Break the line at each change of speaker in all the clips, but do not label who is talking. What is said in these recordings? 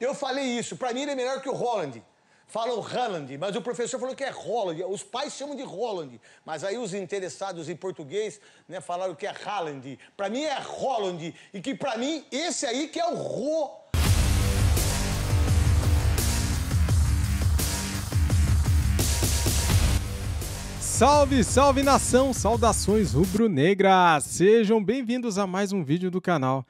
Eu falei isso. Para mim ele é melhor que o Holland. o Holland, mas o professor falou que é Holland. Os pais chamam de Holland, mas aí os interessados em português né, falaram que é Holland. Para mim é Holland e que para mim esse aí que é o Ro.
Salve, salve nação! Saudações rubro-negras! Sejam bem-vindos a mais um vídeo do canal.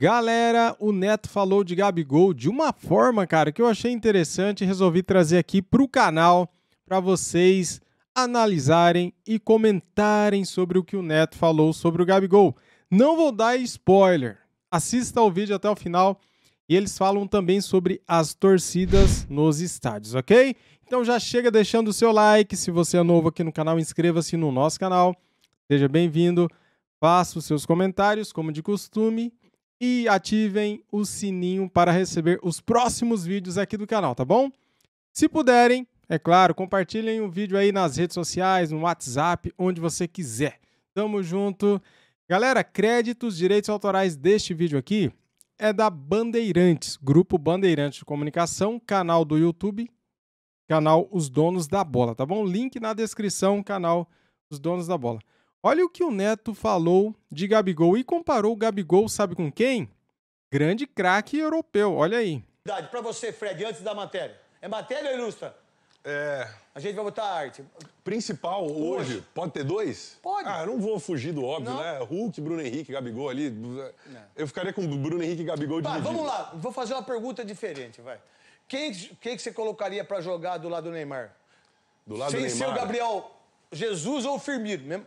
Galera, o Neto falou de Gabigol de uma forma, cara, que eu achei interessante e resolvi trazer aqui para o canal para vocês analisarem e comentarem sobre o que o Neto falou sobre o Gabigol. Não vou dar spoiler. Assista ao vídeo até o final e eles falam também sobre as torcidas nos estádios, ok? Então já chega deixando o seu like. Se você é novo aqui no canal, inscreva-se no nosso canal. Seja bem-vindo. Faça os seus comentários, como de costume e ativem o sininho para receber os próximos vídeos aqui do canal, tá bom? Se puderem, é claro, compartilhem o vídeo aí nas redes sociais, no WhatsApp, onde você quiser. Tamo junto. Galera, créditos, direitos autorais deste vídeo aqui é da Bandeirantes, Grupo Bandeirantes de Comunicação, canal do YouTube, canal Os Donos da Bola, tá bom? Link na descrição, canal Os Donos da Bola. Olha o que o Neto falou de Gabigol e comparou o Gabigol, sabe com quem? Grande craque europeu, olha aí.
Para você, Fred, antes da matéria. É matéria ou ilustra? É. A gente vai botar
arte. Principal hoje, hoje. pode ter dois? Pode. Ah, eu não vou fugir do óbvio, não. né? Hulk, Bruno Henrique, Gabigol ali. Não. Eu ficaria com Bruno Henrique e Gabigol de Vamos lá,
vou fazer uma pergunta diferente, vai. Quem, quem que você colocaria para jogar do lado do Neymar?
Do lado Sem do Neymar. Sem ser o Gabriel Jesus ou o Firmino, mesmo?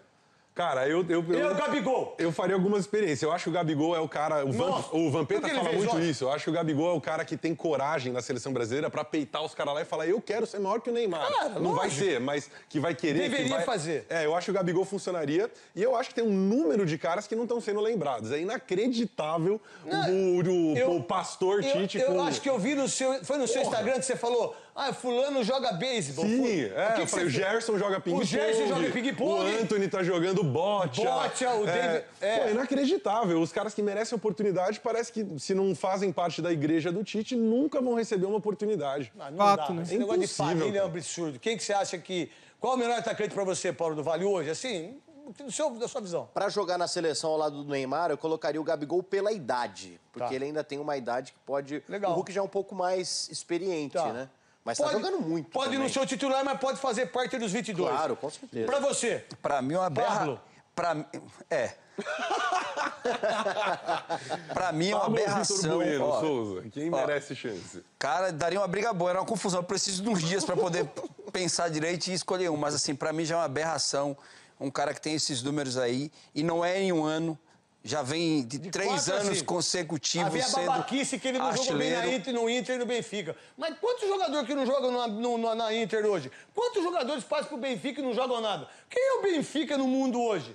Cara, eu. Eu, eu, eu, Gabigol! Eu faria algumas experiências. Eu acho que o Gabigol é o cara. O, Van, o Vampeta fala muito isso. Eu acho que o Gabigol é o cara que tem coragem na seleção brasileira para peitar os caras lá e falar: eu quero ser maior que o Neymar. Cara, ah, não lógico. vai ser, mas que vai querer. Deveria que vai... fazer. É, eu acho que o Gabigol funcionaria. E eu acho que tem um número de caras que não estão sendo lembrados. É inacreditável não, o, o, eu, o pastor eu, Tite. Eu, com... acho que
eu vi no seu. Foi no Porra. seu Instagram que você falou. Ah, fulano joga beisebol. Sim, é, o, que eu que falei, o Gerson joga ping-pong. O Gerson joga ping-pong. O
Anthony tá jogando bote. Bote, o é. David... É. Pô, inacreditável. Os caras que merecem oportunidade parece que se não fazem parte da igreja do Tite, nunca vão receber uma oportunidade. Não, ah, não Fato, dá. né? Esse é negócio de família é
um absurdo. Quem que você acha que... Qual o melhor atacante para você, Paulo do Vale, hoje? Assim, do seu, da sua visão. Para jogar na seleção ao lado do Neymar, eu colocaria o Gabigol pela idade. Porque tá. ele ainda tem uma idade que pode. Legal. O Hulk já é um pouco mais experiente, tá. né? Mas tá pode, tá jogando muito. Pode também. não ser o
titular, mas pode fazer parte dos 22. Claro, com certeza. Pra você. Pra mim, é uma berra. Pablo. Pra... É. pra mim é uma aberração. Bueno, Souza, quem ó, merece chance? Cara, daria uma briga boa, era uma confusão. Eu preciso de uns dias para poder pensar direito e escolher um. Mas assim, pra mim já é uma aberração um cara que tem esses números aí e não é em um ano já vem de, de três quatro, anos assim, consecutivos havia sendo babaquice que ele não artilheiro. jogou bem na
Inter, no Inter e no Benfica. Mas quantos jogadores que não jogam na, no, na Inter hoje? Quantos jogadores passam pro Benfica e não jogam nada? Quem é o Benfica no mundo hoje?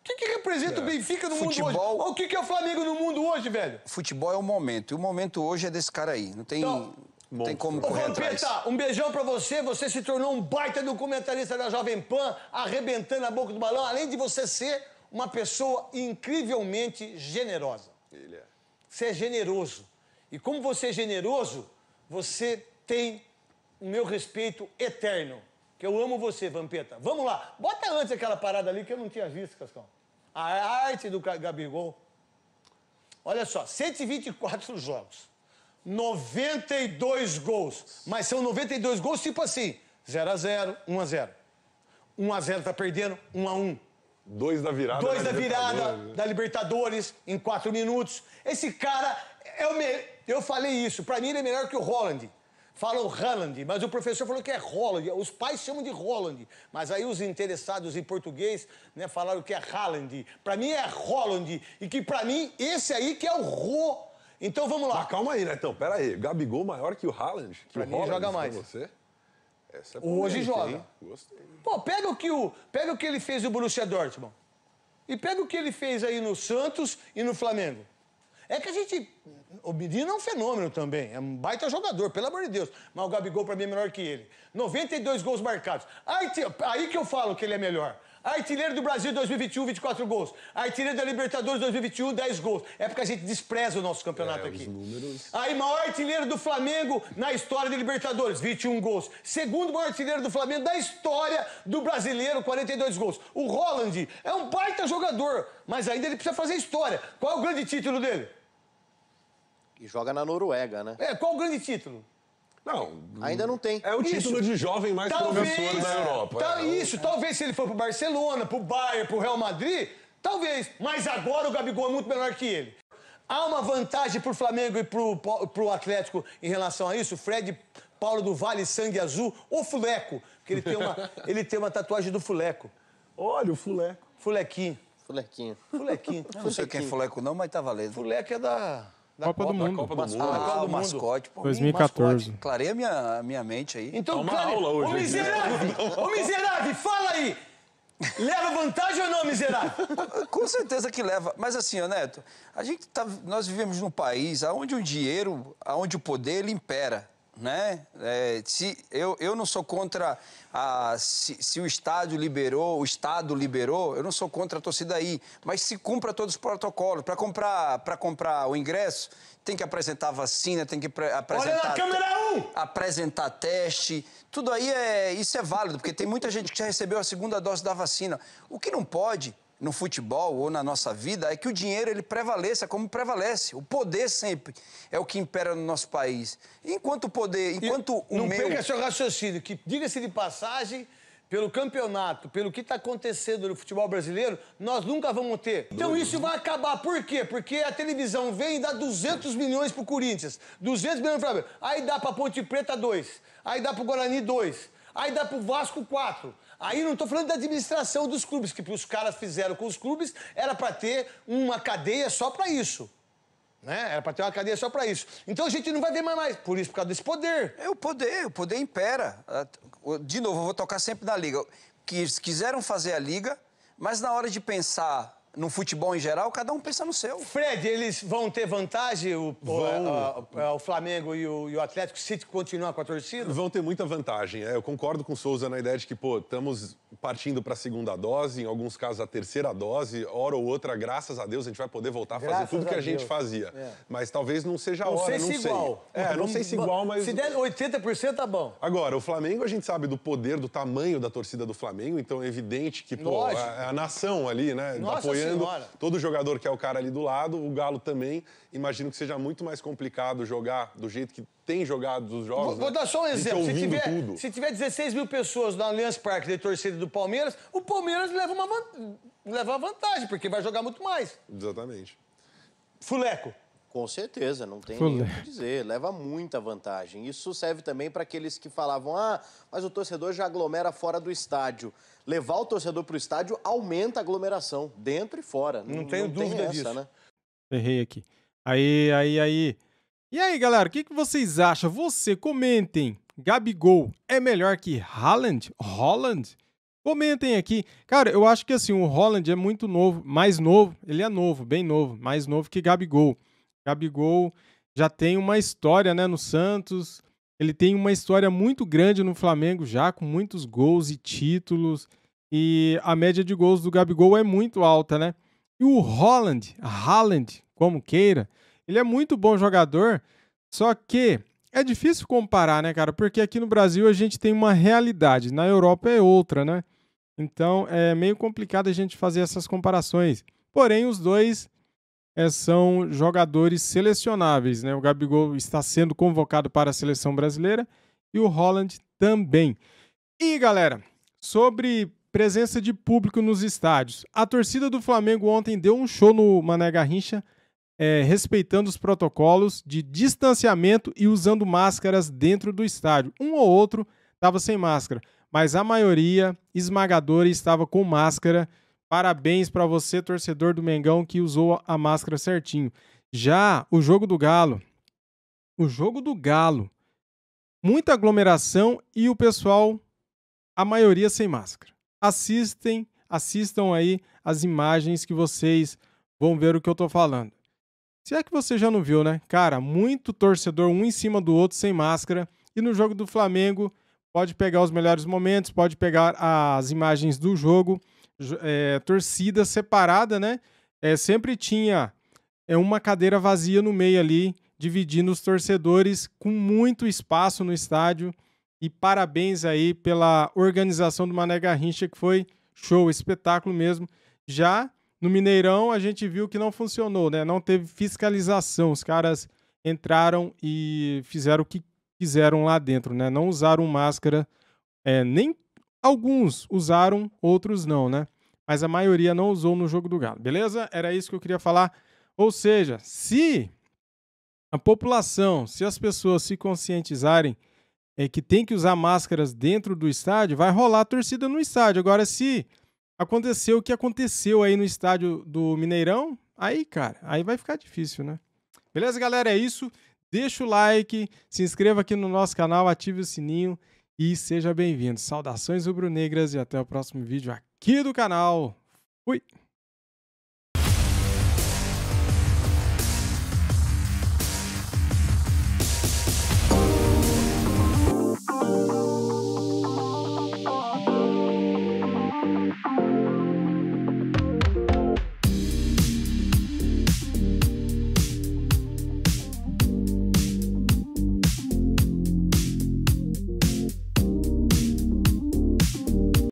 O que, que representa é. o Benfica
no Futebol... mundo hoje? Ou o que, que é o Flamengo no mundo hoje, velho? Futebol é o momento. E o momento hoje é desse cara aí. Não tem... Então, não tem como correr Ô, atrás. um beijão pra você. Você se tornou um baita
documentarista da Jovem Pan, arrebentando a boca do balão. Além de você ser uma pessoa incrivelmente generosa. Ele é. Você é generoso. E como você é generoso, você tem o meu respeito eterno. Que eu amo você, Vampeta. Vamos lá. Bota antes aquela parada ali que eu não tinha visto, Cascão. A arte do Gabigol. Olha só, 124 jogos. 92 gols. Mas são 92 gols tipo assim: 0 x 0 1 x 0 1 x 0 tá perdendo, 1 a 1
Dois da virada.
Dois da, da virada da Libertadores em quatro minutos. Esse cara é o melhor. Eu falei isso. Para mim ele é melhor que o Holland. fala o Holland, mas o professor falou que é Holland. Os pais chamam de Holland, mas aí os interessados em português né, falaram que é Holland. Para mim é
Holland e que para mim esse aí que é o Rô. Então vamos lá. Mas calma aí, então Pera aí. Gabigol maior que o Holland Que pra o mim Holland, joga mais. Pra você? Essa é Hoje joga. Hein? Gostei.
Pô, pega o que o, pega o que ele fez no Borussia Dortmund. E pega o que ele fez aí no Santos e no Flamengo. É que a gente. O Menino é um fenômeno também. É um baita jogador, pelo amor de Deus. Mas o Gabigol, pra mim, é melhor que ele. 92 gols marcados. Aí, aí que eu falo que ele é melhor. Artilheiro do Brasil 2021, 24 gols. Artilheiro da Libertadores 2021, 10 gols. É porque a gente despreza o nosso campeonato é, aqui. Os números... Aí, maior artilheiro do Flamengo na história da Libertadores, 21 gols. Segundo maior artilheiro do Flamengo da história do brasileiro, 42 gols. O Holland é um baita jogador, mas ainda ele precisa fazer história. Qual é o grande título dele? E joga na Noruega, né? É, qual o grande título? Não. Ainda não tem. É o título isso. de jovem mais promissor da Europa. Tá, é. é isso, talvez se ele for pro Barcelona, pro Bayern, pro Real Madrid, talvez. Mas agora o Gabigol é muito melhor que ele. Há uma vantagem pro Flamengo e pro, pro Atlético em relação a isso? Fred Paulo do Vale Sangue Azul ou Fuleco? Porque ele tem uma, ele tem uma tatuagem do Fuleco.
Olha, o Fuleco.
Fulequinho. Fulequinho.
Fulequinho. Eu não sei quem é Fuleco não, mas tá valendo. Fuleco é da... Da Copa, Copa, do Mundo. Copa do Mas, Mundo. Ah, Copa do mascote. Pô, 2014. Mascote. Clarei a minha, a minha mente aí. Então, Toma clare... aula hoje. Ô, miserável! ô, miserável, fala aí! Leva vantagem ou não, miserável? Com certeza que leva. Mas assim, ó, Neto, a gente tá, nós vivemos num país onde o dinheiro, onde o poder, ele impera né? É, se, eu, eu não sou contra a, se, se, o estádio liberou, o Estado liberou, eu não sou contra a torcida aí. Mas se cumpra todos os protocolos. Para comprar, comprar o ingresso, tem que apresentar vacina, tem que apresentar. Olha na câmera 1! Um! Apresentar teste. Tudo aí é. Isso é válido, porque tem muita gente que já recebeu a segunda dose da vacina. O que não pode no futebol ou na nossa vida é que o dinheiro ele prevaleça é como prevalece. O poder sempre é o que impera no nosso país. Enquanto o poder, enquanto e o não meu... Não pega seu
raciocínio, que diga-se de passagem, pelo campeonato, pelo que está acontecendo no futebol brasileiro, nós nunca vamos ter. Então isso vai acabar. Por quê? Porque a televisão vem e dá 200 milhões pro Corinthians, 200 milhões para o Aí dá para Ponte Preta 2, aí dá pro Guarani 2, aí dá pro Vasco 4. Aí não estou falando da administração dos clubes, que os caras fizeram com os clubes, era para ter uma cadeia só para isso. Né? Era para ter uma cadeia só para isso. Então a gente não vai ver
mais, mais por isso, por causa desse poder. É o poder, o poder impera. Ah, de novo, eu vou tocar sempre na liga. eles quiseram fazer a liga, mas na hora de pensar no futebol em geral, cada um pensa no seu. Fred, eles vão ter vantagem, o, o, o, o Flamengo
e o, e o Atlético, se continuar com a torcida? Vão ter muita vantagem. É, eu concordo com o Souza na ideia de que, pô, estamos partindo para a segunda dose, em alguns casos a terceira dose, hora ou outra, graças a Deus, a gente vai poder voltar a fazer graças tudo a que a gente Deus. fazia. É. Mas talvez não seja a hora, não sei. Se igual. É, não sei se igual, mas... Se der 80% tá bom. Agora, o Flamengo, a gente sabe do poder, do tamanho da torcida do Flamengo, então é evidente que, pô, a, a, nação ali, né, Nossa apoiando ganhando. Senhora. Todo jogador que é o cara ali do lado, o Galo também. Imagino que seja muito mais complicado jogar do jeito que tem jogado os jogos. Vou, né? vou dar só um exemplo. Se tiver, tudo.
se tiver 16 mil pessoas no Allianz Parque de torcida do Palmeiras, o Palmeiras leva uma, leva uma vantagem, porque vai jogar muito mais. Exatamente. Fuleco, com certeza, não tem o que dizer. Leva muita vantagem. Isso serve também para aqueles que falavam: ah, mas o torcedor já aglomera fora do estádio. Levar o torcedor para o estádio aumenta a aglomeração, dentro e fora. Não, não tenho não dúvida tem essa, disso. Né?
Errei aqui. Aí, aí, aí. E aí, galera, o que, que vocês acham? Você, comentem. Gabigol é melhor que Haaland? Holland? Comentem aqui. Cara, eu acho que assim, o Holland é muito novo, mais novo. Ele é novo, bem novo, mais novo que Gabigol. Gabigol já tem uma história né, no Santos. Ele tem uma história muito grande no Flamengo já, com muitos gols e títulos. E a média de gols do Gabigol é muito alta, né? E o Holland, Haaland, como queira, ele é muito bom jogador, só que é difícil comparar, né, cara? Porque aqui no Brasil a gente tem uma realidade, na Europa é outra, né? Então é meio complicado a gente fazer essas comparações. Porém, os dois é, são jogadores selecionáveis. Né? O Gabigol está sendo convocado para a seleção brasileira e o Holland também. E galera, sobre presença de público nos estádios. A torcida do Flamengo ontem deu um show no Mané Garrincha, é, respeitando os protocolos de distanciamento e usando máscaras dentro do estádio. Um ou outro estava sem máscara, mas a maioria esmagadora estava com máscara Parabéns para você, torcedor do Mengão, que usou a máscara certinho. Já o jogo do Galo. O jogo do Galo. Muita aglomeração e o pessoal, a maioria sem máscara. Assistem, assistam aí as imagens que vocês vão ver o que eu tô falando. Se é que você já não viu, né? Cara, muito torcedor um em cima do outro sem máscara. E no jogo do Flamengo, pode pegar os melhores momentos, pode pegar as imagens do jogo é, torcida separada, né? É, sempre tinha é, uma cadeira vazia no meio ali, dividindo os torcedores com muito espaço no estádio. E parabéns aí pela organização do Mané Garrincha, que foi show, espetáculo mesmo. Já no Mineirão a gente viu que não funcionou, né? Não teve fiscalização. Os caras entraram e fizeram o que quiseram lá dentro, né? Não usaram máscara, é, nem Alguns usaram, outros não, né? Mas a maioria não usou no jogo do galo, beleza? Era isso que eu queria falar. Ou seja, se a população, se as pessoas se conscientizarem é, que tem que usar máscaras dentro do estádio, vai rolar a torcida no estádio. Agora, se aconteceu o que aconteceu aí no estádio do Mineirão, aí, cara, aí vai ficar difícil, né? Beleza, galera? É isso. Deixa o like, se inscreva aqui no nosso canal, ative o sininho e seja bem-vindo. Saudações rubro-negras e até o próximo vídeo aqui do canal. Fui!